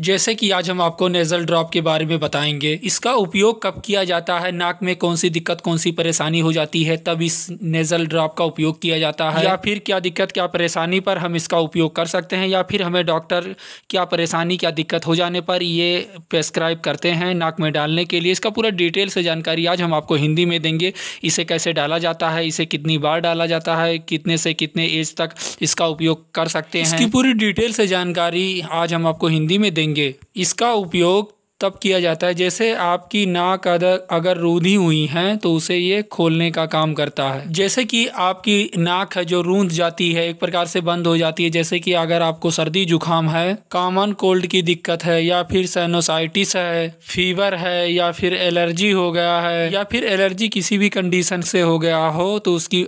जैसे कि आज हम आपको नेज़ल ड्रॉप के बारे में बताएंगे इसका उपयोग कब किया जाता है नाक में कौन सी दिक्कत कौन सी परेशानी हो जाती है तब इस नेज़ल ड्रॉप का उपयोग किया जाता है या फिर क्या दिक्कत क्या परेशानी पर हम इसका उपयोग कर सकते हैं या फिर हमें डॉक्टर क्या परेशानी क्या दिक्कत हो जाने पर ये प्रेस्क्राइब करते हैं नाक में डालने के लिए इसका पूरा डिटेल से जानकारी आज हम आपको हिंदी में देंगे इसे कैसे डाला जाता है इसे कितनी बार डाला जाता है कितने से कितने एज तक इसका उपयोग कर सकते हैं इसकी पूरी डिटेल से जानकारी आज हम आपको हिंदी में देंगे इसका उपयोग तब किया जाता है जैसे आपकी नाक अगर रूंधी हुई हैं तो उसे ये खोलने का काम करता है जैसे कि आपकी नाक है जो रूंध जाती है एक प्रकार से बंद हो जाती है जैसे कि अगर आपको सर्दी जुकाम है कॉमन कोल्ड की दिक्कत है या फिर सैनोसाइटिस है फीवर है या फिर एलर्जी हो गया है या फिर एलर्जी किसी भी कंडीशन से हो गया हो तो उसकी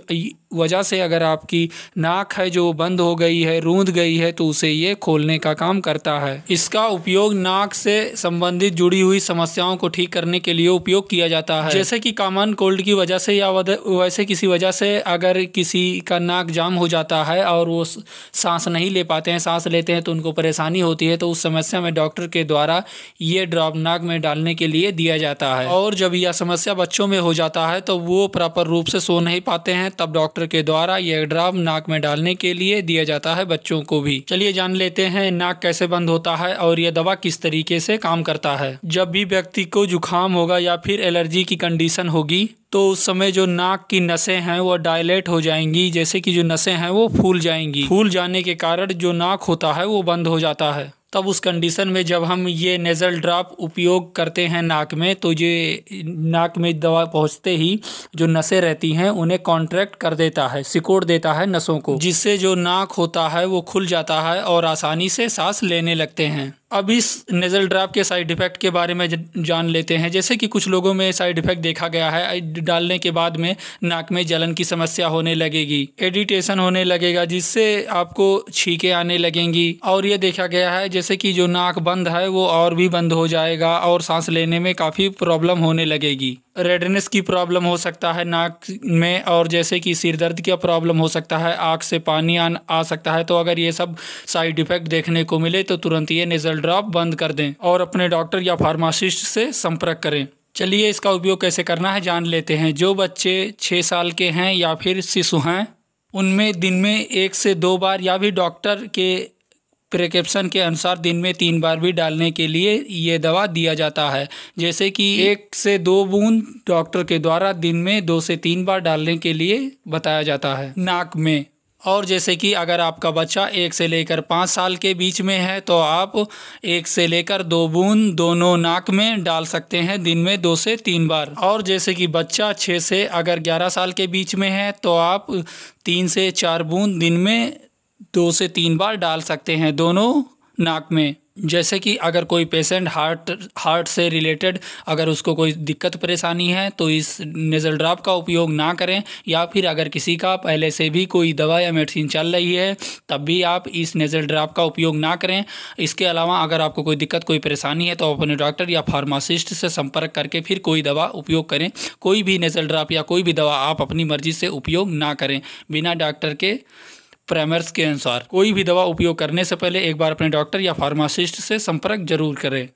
वजह से अगर आपकी नाक है जो बंद हो गई है रूंध गई है तो उसे ये खोलने का काम करता है इसका उपयोग नाक से संबंधित जुड़ी हुई समस्याओं को ठीक करने के लिए उपयोग किया जाता है जैसे कि कॉमन कोल्ड की वजह से या वैसे किसी वजह से अगर किसी का नाक जाम हो जाता है और वो सांस नहीं ले पाते हैं सांस लेते हैं तो उनको परेशानी होती है तो उस समस्या में डॉक्टर के द्वारा ये ड्रॉप नाक में डालने के लिए दिया जाता है और जब यह समस्या बच्चों में हो जाता है तो वो प्रॉपर रूप से सो नहीं पाते हैं तब डॉक्टर के द्वारा यह ड्राफ नाक में डालने के लिए दिया जाता है बच्चों को भी चलिए जान लेते हैं नाक कैसे बंद होता है और यह दवा किस तरीके से काम करता है जब भी व्यक्ति को जुकाम होगा या फिर एलर्जी की कंडीशन होगी तो उस समय जो नाक की नसें हैं वह डायलेट हो जाएंगी जैसे कि जो नसें हैं वो फूल जाएंगी फूल जाने के कारण जो नाक होता है वो बंद हो जाता है तब उस कंडीशन में जब हम ये नेज़ल ड्राप उपयोग करते हैं नाक में तो ये नाक में दवा पहुँचते ही जो नसें रहती हैं उन्हें कॉन्ट्रैक्ट कर देता है सिकोड़ देता है नसों को जिससे जो नाक होता है वो खुल जाता है और आसानी से सांस लेने लगते हैं अब इस नेज़ल ड्राप के साइड इफ़ेक्ट के बारे में जान लेते हैं जैसे कि कुछ लोगों में साइड इफ़ेक्ट देखा गया है डालने के बाद में नाक में जलन की समस्या होने लगेगी एडिटेशन होने लगेगा जिससे आपको छीके आने लगेंगी और ये देखा गया है जैसे कि जो नाक बंद है वो और भी बंद हो जाएगा और सांस लेने में काफ़ी प्रॉब्लम होने लगेगी रेडनेस की प्रॉब्लम हो सकता है नाक में और जैसे कि सिर दर्द का प्रॉब्लम हो सकता है आँख से पानी आ, आ सकता है तो अगर ये सब साइड इफेक्ट देखने को मिले तो तुरंत ये नेज़ल ड्रॉप बंद कर दें और अपने डॉक्टर या फार्मासिस्ट से संपर्क करें चलिए इसका उपयोग कैसे करना है जान लेते हैं जो बच्चे छः साल के हैं या फिर शिशु हैं उनमें दिन में एक से दो बार या भी डॉक्टर के प्रिकप्शन के अनुसार दिन में तीन बार भी डालने के लिए ये दवा दिया जाता है जैसे कि एक से दो बूंद डॉक्टर के द्वारा दिन में दो से तीन बार डालने के लिए बताया जाता है नाक में और जैसे कि अगर आपका बच्चा एक से लेकर पाँच साल के बीच में है तो आप एक से लेकर दो बूंद दोनों नाक में डाल सकते हैं दिन में दो से तीन बार और जैसे कि बच्चा छः से अगर ग्यारह साल के बीच में है तो आप तीन से चार बूंद दिन में दो से तीन बार डाल सकते हैं दोनों नाक में जैसे कि अगर कोई पेशेंट हार्ट हार्ट से रिलेटेड अगर उसको कोई दिक्कत परेशानी है तो इस नेज़ल ड्राप का उपयोग ना करें या फिर अगर किसी का पहले से भी कोई दवा या मेडिसिन चल रही है तब भी आप इस नेज़ल ड्राप का उपयोग ना करें इसके अलावा अगर आपको कोई दिक्कत कोई परेशानी है तो आप अपने डॉक्टर या फार्मासिस्ट से संपर्क करके फिर कोई दवा उपयोग करें कोई भी नेज़ल ड्राप या कोई भी दवा आप अपनी मर्ज़ी से उपयोग ना करें बिना डॉक्टर के परामर्श के अनुसार कोई भी दवा उपयोग करने से पहले एक बार अपने डॉक्टर या फार्मासिस्ट से संपर्क जरूर करें